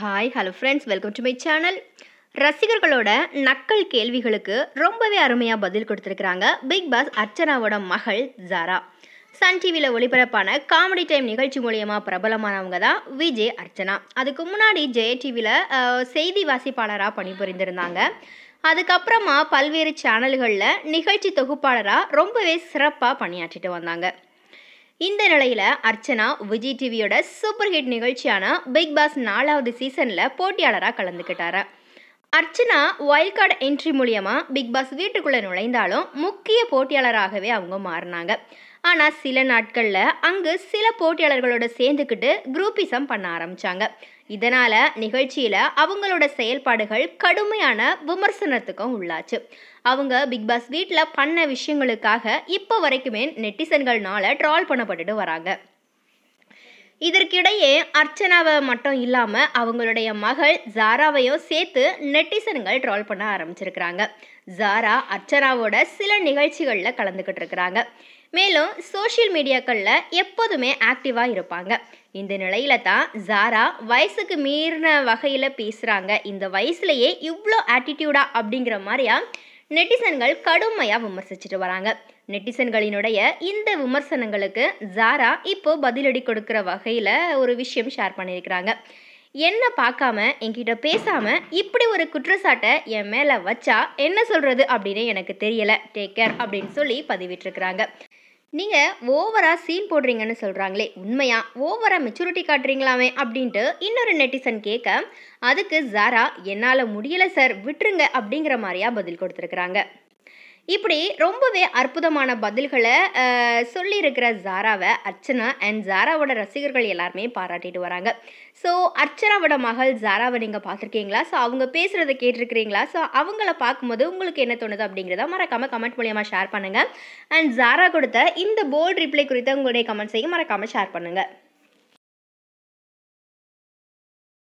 hi hello friends welcome to my channel ரசிகர்களோட நக்கல் கேள்விகளுக்கு ரொம்பவே அருமையாக பதில் கொடுத்துருக்குறாங்க பிக் பாஸ் அர்ச்சனாவோட மகள் ஜாரா சன் டிவியில் ஒளிபரப்பான காமெடி டைம் நிகழ்ச்சி மூலியமாக பிரபலமானவங்க தான் விஜய் அர்ச்சனா அதுக்கு முன்னாடி ஜெய டிவியில் செய்தி வாசிப்பாளராக பணிபுரிந்திருந்தாங்க அதுக்கப்புறமா பல்வேறு சேனல்களில் நிகழ்ச்சி தொகுப்பாளராக ரொம்பவே சிறப்பாக பணியாற்றிட்டு வந்தாங்க இந்த நிலையில் அர்ச்சனா விஜய் டிவியோட சூப்பர் ஹிட் நிகழ்ச்சியான பிக் பாஸ் நாலாவது சீசனில் போட்டியாளராக கலந்துக்கிட்டாரு அர்ச்சனா வைல்ட் கார்டு என்ட்ரி மூலியமா பிக் பாஸ் வீட்டுக்குள்ளே நுழைந்தாலும் முக்கிய போட்டியாளராகவே அவங்க மாறினாங்க ஆனால் சில நாட்களில் அங்கு சில போட்டியாளர்களோட சேர்ந்துக்கிட்டு குரூப்பிசம் பண்ண ஆரம்பித்தாங்க இதனால் நிகழ்ச்சியில் அவங்களோட செயல்பாடுகள் கடுமையான விமர்சனத்துக்கும் உள்ளாச்சு அவங்க பிக் பாஸ் வீட்டில் பண்ண விஷயங்களுக்காக இப்போ வரைக்குமே நெட்டிசன்கள்னால ட்ரால் பண்ணப்பட்டுட்டு வராங்க இதற்கிடையே அர்ச்சனாவை மட்டும் இல்லாமல் அவங்களுடைய மகள் ஜாராவையும் சேர்த்து நெட்டிசன்கள் ட்ரோல் பண்ண ஆரம்பிச்சிருக்கிறாங்க ஜாரா அர்ச்சனாவோட சில நிகழ்ச்சிகளில் கலந்துக்கிட்டு இருக்கிறாங்க மேலும் சோஷியல் மீடியாக்களில் எப்போதுமே ஆக்டிவாக இருப்பாங்க இந்த நிலையில தான் ஜாரா வயசுக்கு மீறின வகையில் பேசுகிறாங்க இந்த வயசுலையே இவ்வளோ ஆட்டிடியூடா அப்படிங்கிற மாதிரியா நெட்டிசன்கள் கடுமையாக விமர்சிச்சுட்டு வராங்க நெட்டிசன்களினுடைய இந்த விமர்சனங்களுக்கு ஜாரா இப்போ பதிலடி கொடுக்குற வகையில் ஒரு விஷயம் ஷேர் பண்ணியிருக்கிறாங்க என்ன பார்க்காம என்கிட்ட பேசாமல் இப்படி ஒரு குற்றச்சாட்டை என் மேலே வச்சா என்ன சொல்கிறது அப்படின்னு எனக்கு தெரியலை டேக் கேர் அப்படின்னு சொல்லி இருக்கிறாங்க நீங்கள் ஓவராக சீன் போடுறீங்கன்னு சொல்கிறாங்களே உண்மையாக ஓவராக மெச்சூரிட்டி காட்டுறீங்களாமே அப்படின்ட்டு இன்னொரு நெட்டிசன் கேட்க அதுக்கு ஜாரா என்னால் முடியலை சார் விட்டுருங்க அப்படிங்கிற மாதிரியா பதில் கொடுத்துருக்குறாங்க இப்படி ரொம்பவே அற்புதமான பதில்களை சொல்லியிருக்கிற ஜாராவை அர்ச்சனா அண்ட் ஜாராவோட ரசிகர்கள் எல்லாருமே பாராட்டிட்டு வராங்க ஸோ அர்ச்சனாவோட மகள் ஜாராவை நீங்கள் பார்த்துருக்கீங்களா ஸோ அவங்க பேசுகிறத கேட்டிருக்கிறீங்களா ஸோ அவங்கள பார்க்கும்போது உங்களுக்கு என்ன தோணுது அப்படிங்கிறத மறக்காமல் கமெண்ட் மூலியமாக ஷேர் பண்ணுங்கள் அண்ட் ஜாரா கொடுத்த இந்த போல்ட் ரிப்ளை குறித்த உங்களுடைய கமெண்ட்ஸையும் மறக்காமல் ஷேர் பண்ணுங்கள்